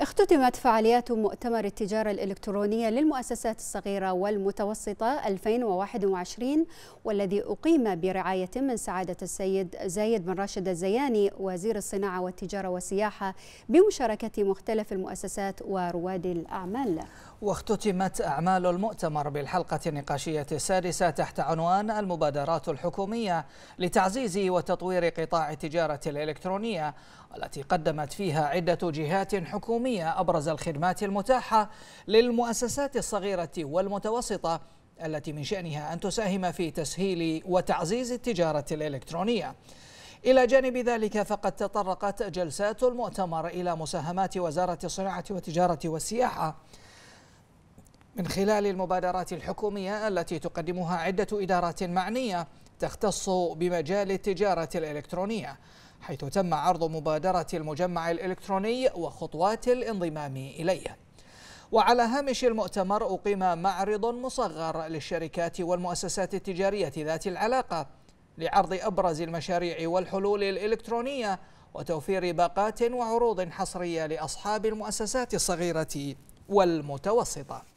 اختتمت فعاليات مؤتمر التجارة الإلكترونية للمؤسسات الصغيرة والمتوسطة 2021 والذي أقيم برعاية من سعادة السيد زايد بن راشد الزياني وزير الصناعة والتجارة والسياحة بمشاركة مختلف المؤسسات ورواد الأعمال واختتمت أعمال المؤتمر بالحلقة النقاشية السادسة تحت عنوان المبادرات الحكومية لتعزيز وتطوير قطاع التجارة الإلكترونية التي قدمت فيها عدة جهات حكومية الحكومية أبرز الخدمات المتاحة للمؤسسات الصغيرة والمتوسطة التي من شأنها أن تساهم في تسهيل وتعزيز التجارة الإلكترونية إلى جانب ذلك فقد تطرقت جلسات المؤتمر إلى مساهمات وزارة الصناعة والتجارة والسياحة من خلال المبادرات الحكومية التي تقدمها عدة إدارات معنية تختص بمجال التجارة الإلكترونية حيث تم عرض مبادرة المجمع الإلكتروني وخطوات الانضمام إليه وعلى هامش المؤتمر أقيم معرض مصغر للشركات والمؤسسات التجارية ذات العلاقة لعرض أبرز المشاريع والحلول الإلكترونية وتوفير باقات وعروض حصرية لأصحاب المؤسسات الصغيرة والمتوسطة